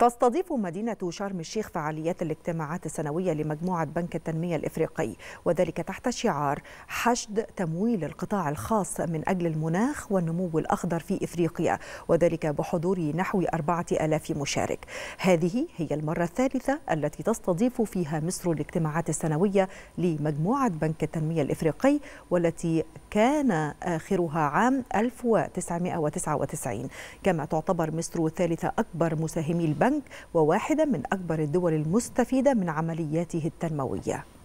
تستضيف مدينة شرم الشيخ فعاليات الاجتماعات السنوية لمجموعة بنك التنمية الإفريقي وذلك تحت شعار حشد تمويل القطاع الخاص من أجل المناخ والنمو الأخضر في إفريقيا وذلك بحضور نحو أربعة ألاف مشارك هذه هي المرة الثالثة التي تستضيف فيها مصر الاجتماعات السنوية لمجموعة بنك التنمية الإفريقي والتي كان آخرها عام 1999 كما تعتبر مصر ثالث أكبر مساهمي البنك وواحدة من أكبر الدول المستفيدة من عملياته التنموية